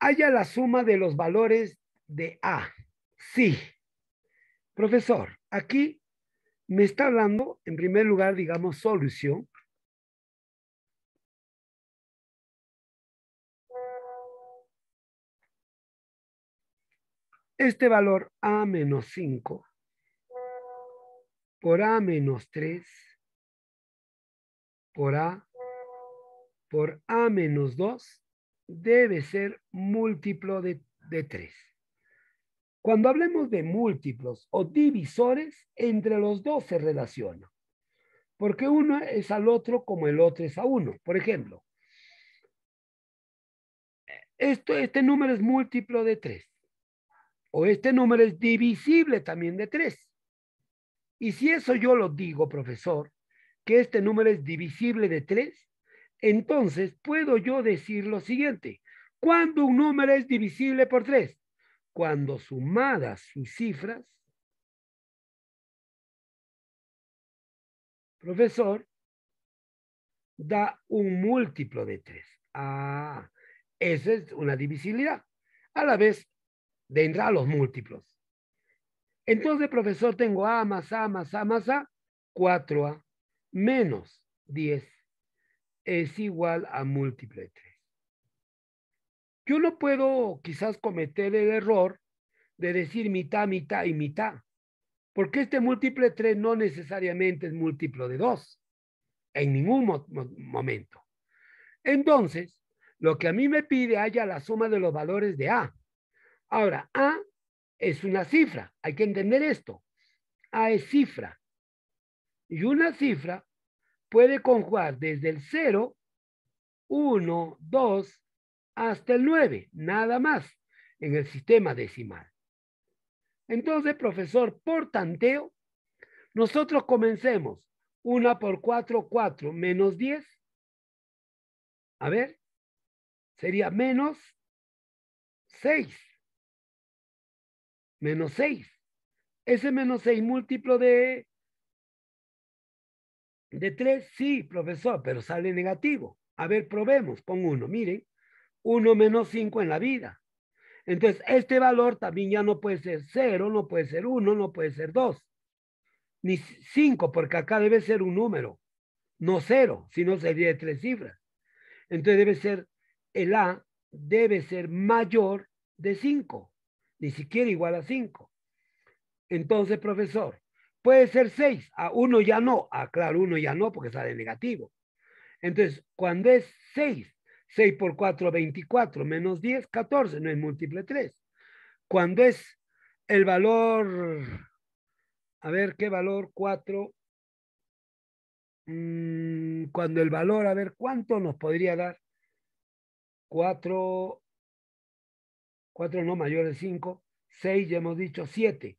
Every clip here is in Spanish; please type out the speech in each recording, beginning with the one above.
Haya la suma de los valores de A. Sí. Profesor, aquí me está hablando, en primer lugar, digamos, solución. Este valor A menos 5 por A menos 3 por A por A menos 2 debe ser múltiplo de, de 3. Cuando hablemos de múltiplos o divisores, entre los dos se relaciona Porque uno es al otro como el otro es a uno. Por ejemplo, esto, este número es múltiplo de 3. O este número es divisible también de 3. Y si eso yo lo digo, profesor, que este número es divisible de 3, entonces puedo yo decir lo siguiente. Cuando un número es divisible por tres? cuando sumadas sus cifras, profesor, da un múltiplo de tres. Ah, esa es una divisibilidad. A la vez, tendrá los múltiplos. Entonces, profesor, tengo A más A más A más A, 4A menos 10 es igual a múltiple 3. Yo no puedo quizás cometer el error de decir mitad, mitad y mitad, porque este múltiple 3 no necesariamente es múltiplo de 2, en ningún momento. Entonces, lo que a mí me pide haya la suma de los valores de A. Ahora, A es una cifra, hay que entender esto. A es cifra. Y una cifra puede conjugar desde el 0, 1, 2, hasta el 9, nada más, en el sistema decimal. Entonces, profesor, por tanteo, nosotros comencemos 1 por 4, 4 menos 10. A ver, sería menos 6. Menos 6. Ese menos 6 múltiplo de ¿De tres? Sí, profesor, pero sale negativo. A ver, probemos pongo uno. Miren, uno menos cinco en la vida. Entonces, este valor también ya no puede ser cero, no puede ser uno, no puede ser dos, ni cinco, porque acá debe ser un número, no cero, sino sería de tres cifras. Entonces debe ser, el A debe ser mayor de cinco, ni siquiera igual a cinco. Entonces, profesor, Puede ser 6, a 1 ya no, a claro, 1 ya no porque sale negativo. Entonces, cuando es 6, 6 por 4, 24, menos 10, 14, no es múltiple 3. Cuando es el valor, a ver, ¿qué valor? 4. Mm, cuando el valor, a ver, ¿cuánto nos podría dar? 4, 4 no mayor de 5, 6 ya hemos dicho 7.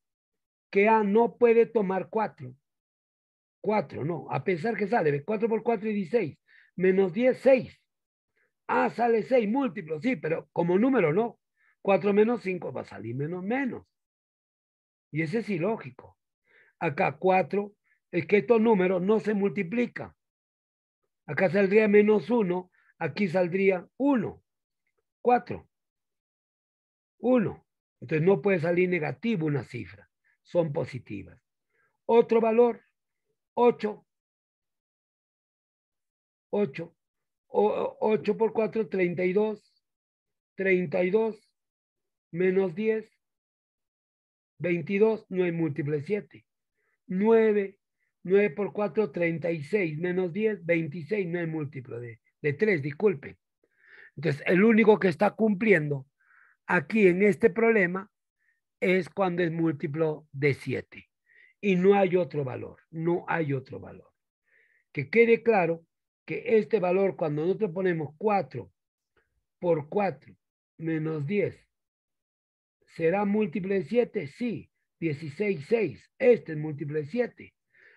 que A no puede tomar 4. 4, no. A pesar que sale. 4 por 4 es 16. Menos 10, 6. A sale 6, múltiplo, sí, pero como número no. 4 menos 5 va a salir menos menos. Y ese es ilógico. Acá 4, es que estos números no se multiplican. Acá saldría menos 1, aquí saldría 1. 4. 1. Entonces no puede salir negativo una cifra son positivas. Otro valor, 8. 8. 8 por 4, 32. 32 menos 10, 22, no múltiplo múltiple 7. 9, 9 por 4, 36 menos 10, 26, no hay múltiplo de, de 3, disculpen. Entonces, el único que está cumpliendo aquí en este problema es cuando es múltiplo de 7. Y no hay otro valor, no hay otro valor. Que quede claro que este valor, cuando nosotros ponemos 4 por 4 menos 10, ¿será múltiple de 7? Sí, 16, 6. Este es múltiplo de 7.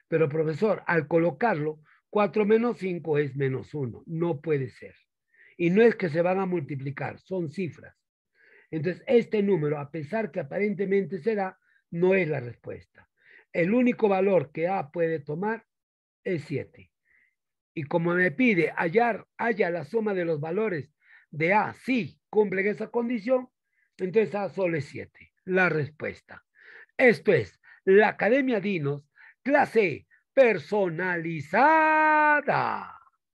Pero profesor, al colocarlo, 4 menos 5 es menos 1. No puede ser. Y no es que se van a multiplicar, son cifras. Entonces, este número, a pesar que aparentemente será, no es la respuesta. El único valor que A puede tomar es 7. Y como me pide hallar, haya la suma de los valores de A, si cumple esa condición, entonces A solo es 7. La respuesta. Esto es la Academia Dinos, clase personalizada.